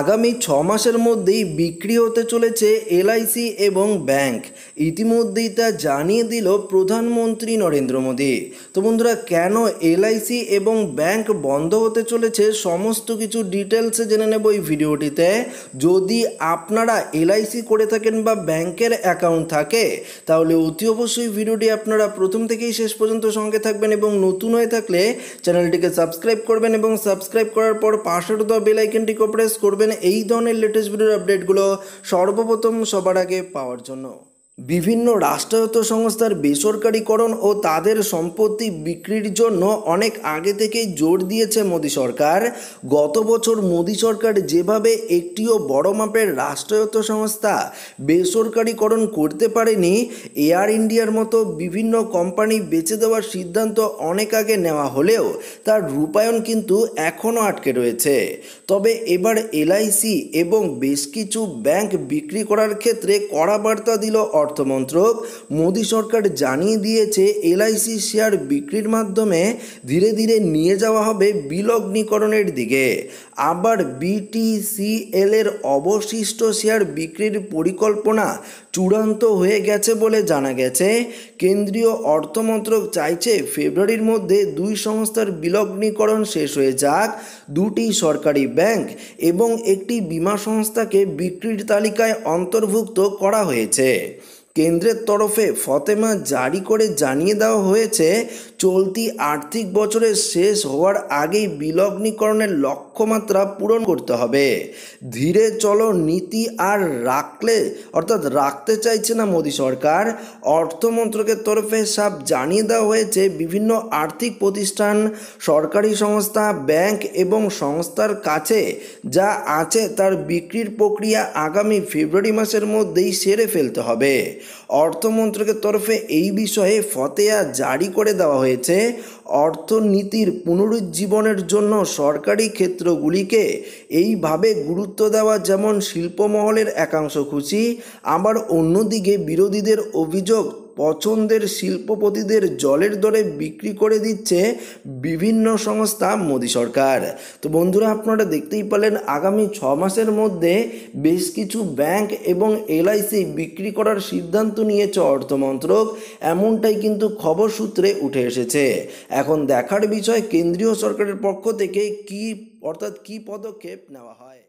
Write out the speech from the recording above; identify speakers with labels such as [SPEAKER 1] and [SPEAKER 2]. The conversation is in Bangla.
[SPEAKER 1] আগামী ছ মাসের মধ্যেই বিক্রি হতে চলেছে এলআইসি এবং ব্যাংক ইতিমধ্যেই তা জানিয়ে দিল প্রধানমন্ত্রী নরেন্দ্র মোদী তো বন্ধুরা কেন এলআইসি এবং ব্যাংক বন্ধ হতে চলেছে সমস্ত কিছু ডিটেলসে জেনে নেব এই ভিডিওটিতে যদি আপনারা এলআইসি করে থাকেন বা ব্যাংকের অ্যাকাউন্ট থাকে তাহলে অতি অবশ্যই ভিডিওটি আপনারা প্রথম থেকেই শেষ পর্যন্ত সঙ্গে থাকবেন এবং নতুন হয়ে থাকলে চ্যানেলটিকে সাবস্ক্রাইব করবেন এবং সাবস্ক্রাইব করার পর পাশে দেওয়া বেলাইকেনটিকে প্রেস করবেন করবেন এই ধরনের লেটেস্ট ভিডিওর আপডেটগুলো সর্বপ্রথম সবার আগে পাওয়ার জন্য বিভিন্ন রাষ্ট্রায়ত্ত সংস্থার বেসরকারীকরণ ও তাদের সম্পত্তি বিক্রির জন্য অনেক আগে থেকেই জোর দিয়েছে মোদী সরকার গত বছর মোদী সরকার যেভাবে একটিও বড় মাপের রাষ্ট্রায়ত্ত সংস্থা বেসরকারীকরণ করতে পারেনি এয়ার ইন্ডিয়ার মতো বিভিন্ন কোম্পানি বেচে দেওয়ার সিদ্ধান্ত অনেক আগে নেওয়া হলেও তার রূপায়ণ কিন্তু এখনও আটকে রয়েছে তবে এবার এলআইসি এবং বেশ কিছু ব্যাংক বিক্রি করার ক্ষেত্রে কড়া বার্তা দিল অর্থমন্ত্রক মোদী সরকার জানিয়ে দিয়েছে এলআইসি শেয়ার বিক্রির মাধ্যমে ধীরে ধীরে নিয়ে যাওয়া হবে বিলগ্নিকরণের দিকে আবার বিটিসিএল এর অবশিষ্ট শেয়ার বিক্রির পরিকল্পনা চূড়ান্ত হয়ে গেছে বলে জানা গেছে কেন্দ্রীয় অর্থমন্ত্রক চাইছে ফেব্রুয়ারির মধ্যে দুই সংস্থার বিলগ্নিকরণ শেষ হয়ে যাক দুটি সরকারি ব্যাংক এবং একটি বীমা সংস্থাকে বিক্রির তালিকায় অন্তর্ভুক্ত করা হয়েছে কেন্দ্রের তরফে ফতেমা জারি করে জানিয়ে দেওয়া হয়েছে চলতি আর্থিক বছরের শেষ হওয়ার আগেই বিলগ্নীকরণের লক্ষ্য লক্ষ্যমাত্রা পূরণ করতে হবে ধীরে চলো নীতি আর রাখলে অর্থাৎ রাখতে চাইছে না মোদী সরকার অর্থমন্ত্রকের তরফে সব জানিয়ে দেওয়া হয়েছে বিভিন্ন আর্থিক প্রতিষ্ঠান সরকারি সংস্থা ব্যাংক এবং সংস্থার কাছে যা আছে তার বিক্রির প্রক্রিয়া আগামী ফেব্রুয়ারি মাসের মধ্যেই সেরে ফেলতে হবে অর্থমন্ত্রকের তরফে এই বিষয়ে ফতেয়া জারি করে দেওয়া হয়েছে অর্থনীতির পুনরুজ্জীবনের জন্য সরকারি ক্ষেত্রগুলিকে এইভাবে গুরুত্ব দেওয়া যেমন শিল্পমহলের একাংশ খুশি আবার অন্যদিকে বিরোধীদের অভিযোগ পছন্দের শিল্পপতিদের জলের দরে বিক্রি করে দিচ্ছে বিভিন্ন সংস্থা মোদী সরকার তো বন্ধুরা আপনারা দেখতেই পেলেন আগামী ছ মাসের মধ্যে বেশ কিছু ব্যাংক এবং এলআইসি বিক্রি করার সিদ্ধান্ত নিয়েছে অর্থমন্ত্রক এমনটাই কিন্তু খবর সূত্রে উঠে এসেছে এখন দেখার বিষয় কেন্দ্রীয় সরকারের পক্ষ থেকে কি অর্থাৎ কি পদক্ষেপ নেওয়া হয়